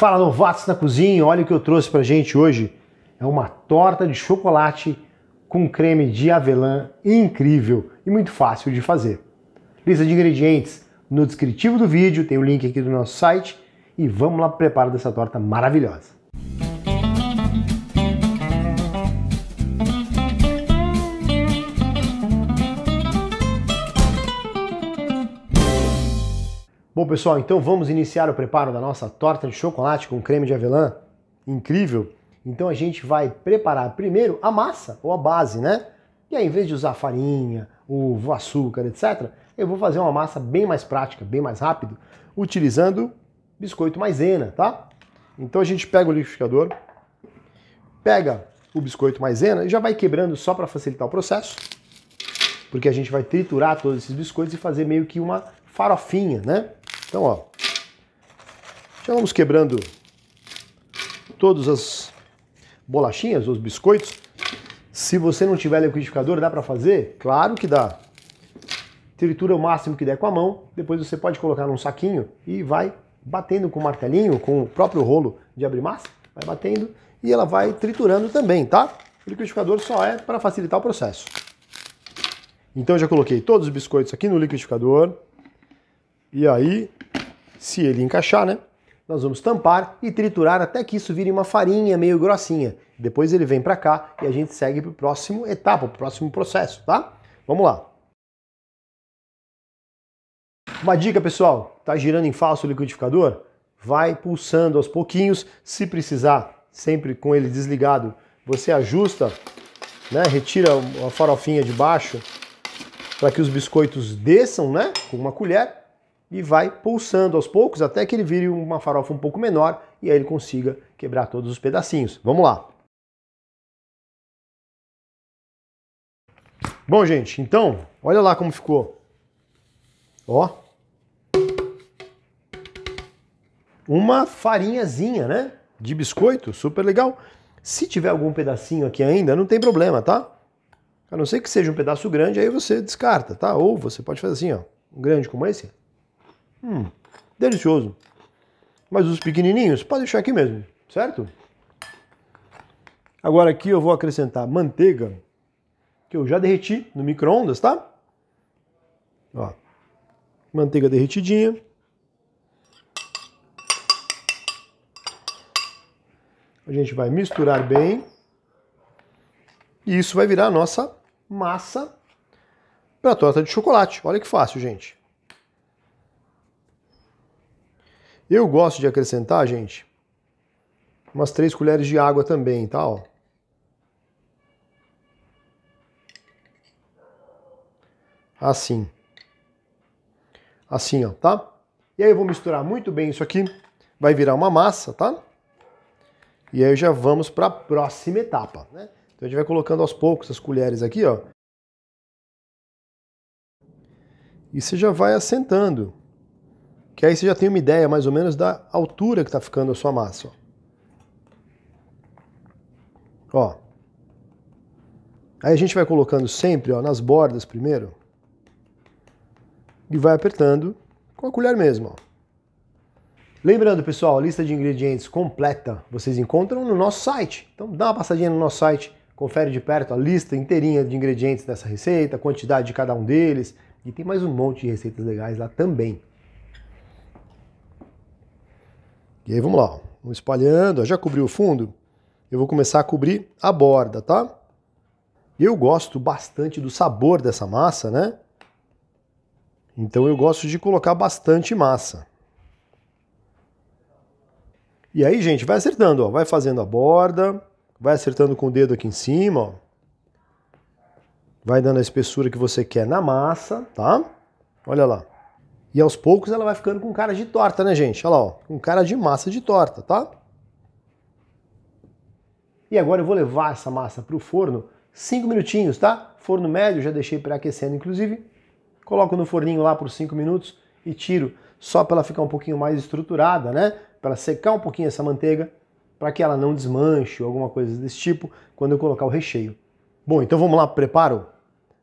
Fala Novatos na Cozinha, olha o que eu trouxe pra gente hoje. É uma torta de chocolate com creme de avelã incrível e muito fácil de fazer. Lista de ingredientes no descritivo do vídeo, tem o link aqui do nosso site e vamos lá para preparo dessa torta maravilhosa. Bom, pessoal, então vamos iniciar o preparo da nossa torta de chocolate com creme de avelã. Incrível! Então a gente vai preparar primeiro a massa ou a base, né? E aí, em vez de usar farinha, ovo, açúcar, etc., eu vou fazer uma massa bem mais prática, bem mais rápido, utilizando biscoito maisena, tá? Então a gente pega o liquidificador, pega o biscoito maisena e já vai quebrando só para facilitar o processo, porque a gente vai triturar todos esses biscoitos e fazer meio que uma farofinha, né? Então, ó, já vamos quebrando todas as bolachinhas, os biscoitos. Se você não tiver liquidificador, dá para fazer? Claro que dá. Tritura o máximo que der com a mão, depois você pode colocar num saquinho e vai batendo com o martelinho, com o próprio rolo de abrir massa, vai batendo e ela vai triturando também, tá? O liquidificador só é para facilitar o processo. Então já coloquei todos os biscoitos aqui no liquidificador. E aí, se ele encaixar, né? Nós vamos tampar e triturar até que isso vire uma farinha meio grossinha. Depois ele vem para cá e a gente segue para o próximo etapa, para o próximo processo, tá? Vamos lá. Uma dica, pessoal, tá girando em falso o liquidificador? Vai pulsando aos pouquinhos, se precisar, sempre com ele desligado, você ajusta, né, retira a farofinha de baixo para que os biscoitos desçam, né, com uma colher e vai pulsando aos poucos até que ele vire uma farofa um pouco menor e aí ele consiga quebrar todos os pedacinhos. Vamos lá! Bom, gente, então, olha lá como ficou. Ó. Uma farinhazinha, né? De biscoito, super legal. Se tiver algum pedacinho aqui ainda, não tem problema, tá? A não ser que seja um pedaço grande, aí você descarta, tá? Ou você pode fazer assim, ó. Um grande como esse, Hum, delicioso. Mas os pequenininhos, pode deixar aqui mesmo, certo? Agora aqui eu vou acrescentar manteiga, que eu já derreti no micro-ondas, tá? Ó, manteiga derretidinha. A gente vai misturar bem. E isso vai virar a nossa massa para torta de chocolate. Olha que fácil, gente. Eu gosto de acrescentar, gente, umas três colheres de água também, tá? Ó. Assim. Assim, ó, tá? E aí eu vou misturar muito bem isso aqui. Vai virar uma massa, tá? E aí já vamos para a próxima etapa, né? Então a gente vai colocando aos poucos as colheres aqui, ó. E você já vai assentando. Que aí você já tem uma ideia mais ou menos da altura que está ficando a sua massa. Ó. Aí a gente vai colocando sempre ó, nas bordas primeiro e vai apertando com a colher mesmo. Ó. Lembrando, pessoal, a lista de ingredientes completa vocês encontram no nosso site. Então dá uma passadinha no nosso site, confere de perto a lista inteirinha de ingredientes dessa receita, quantidade de cada um deles. E tem mais um monte de receitas legais lá também. E aí vamos lá, vamos espalhando, já cobriu o fundo? Eu vou começar a cobrir a borda, tá? Eu gosto bastante do sabor dessa massa, né? Então eu gosto de colocar bastante massa. E aí, gente, vai acertando, ó. vai fazendo a borda, vai acertando com o dedo aqui em cima, ó. vai dando a espessura que você quer na massa, tá? Olha lá. E aos poucos ela vai ficando com cara de torta, né, gente? Olha lá, ó, com cara de massa de torta, tá? E agora eu vou levar essa massa para o forno cinco minutinhos, tá? Forno médio, já deixei pré-aquecendo, inclusive. Coloco no forninho lá por cinco minutos e tiro só para ela ficar um pouquinho mais estruturada, né? Para secar um pouquinho essa manteiga, para que ela não desmanche ou alguma coisa desse tipo quando eu colocar o recheio. Bom, então vamos lá para o preparo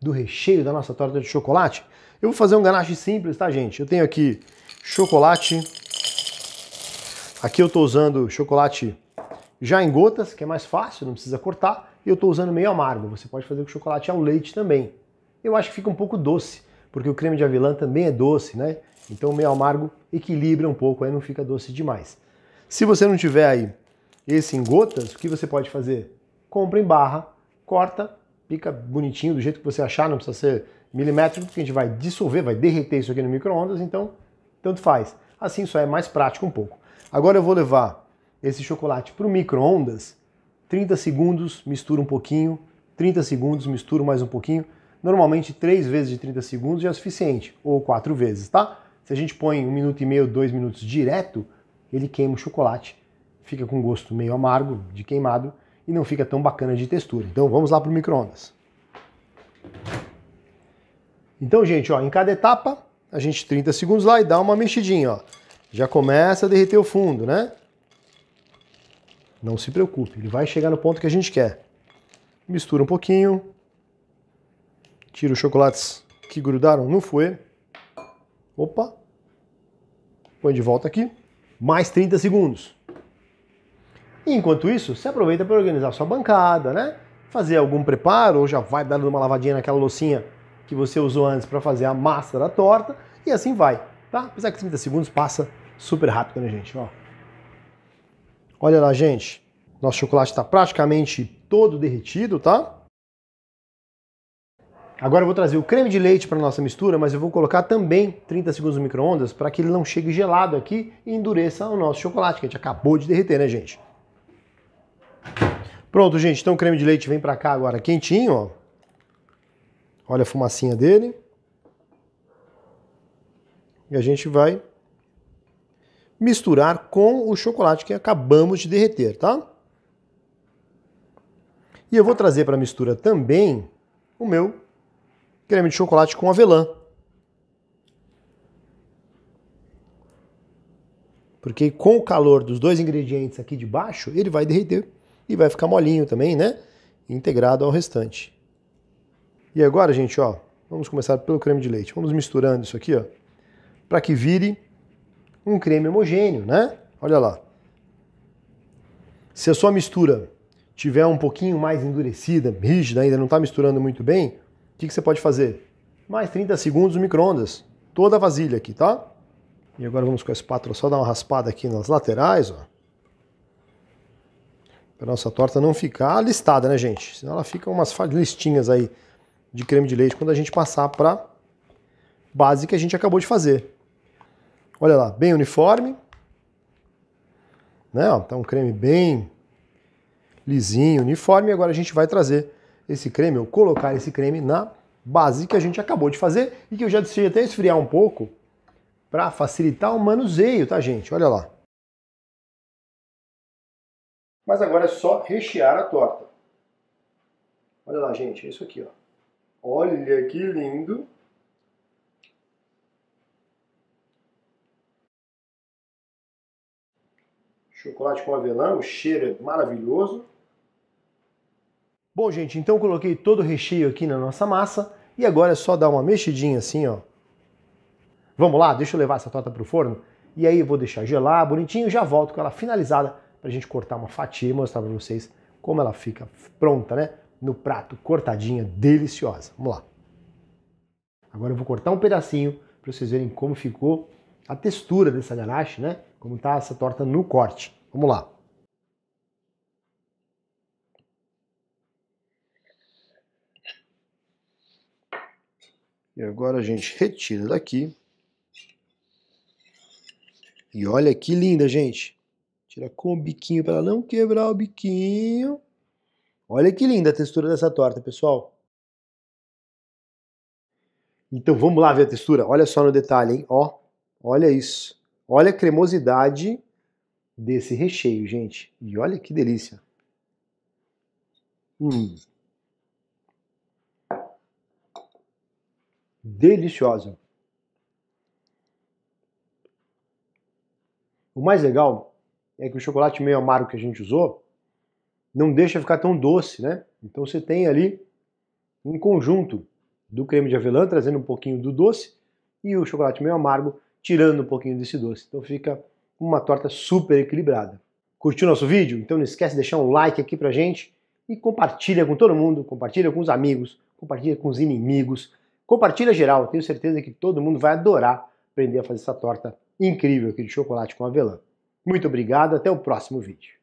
do recheio da nossa torta de chocolate. Eu vou fazer um ganache simples, tá, gente? Eu tenho aqui chocolate. Aqui eu estou usando chocolate já em gotas, que é mais fácil, não precisa cortar. E eu estou usando meio amargo. Você pode fazer com chocolate ao leite também. Eu acho que fica um pouco doce, porque o creme de avelã também é doce, né? Então o meio amargo equilibra um pouco, aí não fica doce demais. Se você não tiver aí esse em gotas, o que você pode fazer? Compra em barra, corta, pica bonitinho do jeito que você achar, não precisa ser milimétrico, que a gente vai dissolver, vai derreter isso aqui no micro-ondas, então tanto faz. Assim só é mais prático um pouco. Agora eu vou levar esse chocolate para o micro-ondas, 30 segundos, misturo um pouquinho, 30 segundos, misturo mais um pouquinho. Normalmente 3 vezes de 30 segundos já é suficiente, ou 4 vezes, tá? Se a gente põe 1 um minuto e meio, 2 minutos direto, ele queima o chocolate, fica com gosto meio amargo, de queimado, e não fica tão bacana de textura. Então vamos lá para o micro-ondas. Então, gente, ó, em cada etapa, a gente 30 segundos lá e dá uma mexidinha, ó. Já começa a derreter o fundo, né? Não se preocupe, ele vai chegar no ponto que a gente quer. Mistura um pouquinho. Tira os chocolates que grudaram no fouet. Opa! Põe de volta aqui. Mais 30 segundos. E enquanto isso, se aproveita para organizar sua bancada, né? Fazer algum preparo ou já vai dando uma lavadinha naquela loucinha que você usou antes para fazer a massa da torta e assim vai, tá? Apesar que 30 segundos passa super rápido, né, gente? Ó. Olha lá, gente. Nosso chocolate está praticamente todo derretido, tá? Agora eu vou trazer o creme de leite para nossa mistura, mas eu vou colocar também 30 segundos no micro-ondas para que ele não chegue gelado aqui e endureça o nosso chocolate, que a gente acabou de derreter, né, gente? Pronto, gente. Então o creme de leite vem para cá agora quentinho, ó. Olha a fumacinha dele. E a gente vai misturar com o chocolate que acabamos de derreter, tá? E eu vou trazer para a mistura também o meu creme de chocolate com avelã. Porque com o calor dos dois ingredientes aqui de baixo, ele vai derreter e vai ficar molinho também, né? Integrado ao restante. E agora, gente, ó, vamos começar pelo creme de leite. Vamos misturando isso aqui, ó, para que vire um creme homogêneo, né? Olha lá. Se a sua mistura tiver um pouquinho mais endurecida, rígida, ainda não está misturando muito bem, o que, que você pode fazer? Mais 30 segundos no micro-ondas. Toda a vasilha aqui, tá? E agora vamos com a espátula só dar uma raspada aqui nas laterais, ó. Para nossa torta não ficar listada, né, gente? Senão ela fica umas listinhas aí de creme de leite quando a gente passar para a base que a gente acabou de fazer. Olha lá, bem uniforme. Né? tá um creme bem lisinho, uniforme. E agora a gente vai trazer esse creme, ou colocar esse creme na base que a gente acabou de fazer e que eu já deixei até esfriar um pouco para facilitar o manuseio, tá gente? Olha lá. Mas agora é só rechear a torta. Olha lá, gente, é isso aqui, ó. Olha que lindo! Chocolate com avelã, o cheiro é maravilhoso. Bom, gente, então coloquei todo o recheio aqui na nossa massa e agora é só dar uma mexidinha assim, ó. Vamos lá, deixa eu levar essa torta para o forno e aí eu vou deixar gelar bonitinho já volto com ela finalizada para a gente cortar uma fatia e mostrar para vocês como ela fica pronta, né? no prato, cortadinha, deliciosa. Vamos lá. Agora eu vou cortar um pedacinho para vocês verem como ficou a textura dessa ganache, né? Como está essa torta no corte. Vamos lá. E agora a gente retira daqui. E olha que linda, gente. Tira com o biquinho para não quebrar o biquinho. Olha que linda a textura dessa torta, pessoal. Então vamos lá ver a textura. Olha só no detalhe, hein? Ó, olha isso. Olha a cremosidade desse recheio, gente. E olha que delícia. Hum. Deliciosa. O mais legal é que o chocolate meio amargo que a gente usou não deixa ficar tão doce, né? Então você tem ali um conjunto do creme de avelã trazendo um pouquinho do doce e o chocolate meio amargo tirando um pouquinho desse doce. Então fica uma torta super equilibrada. Curtiu nosso vídeo? Então não esquece de deixar um like aqui pra gente e compartilha com todo mundo, compartilha com os amigos, compartilha com os inimigos, compartilha geral. Tenho certeza que todo mundo vai adorar aprender a fazer essa torta incrível aqui de chocolate com avelã. Muito obrigado, até o próximo vídeo.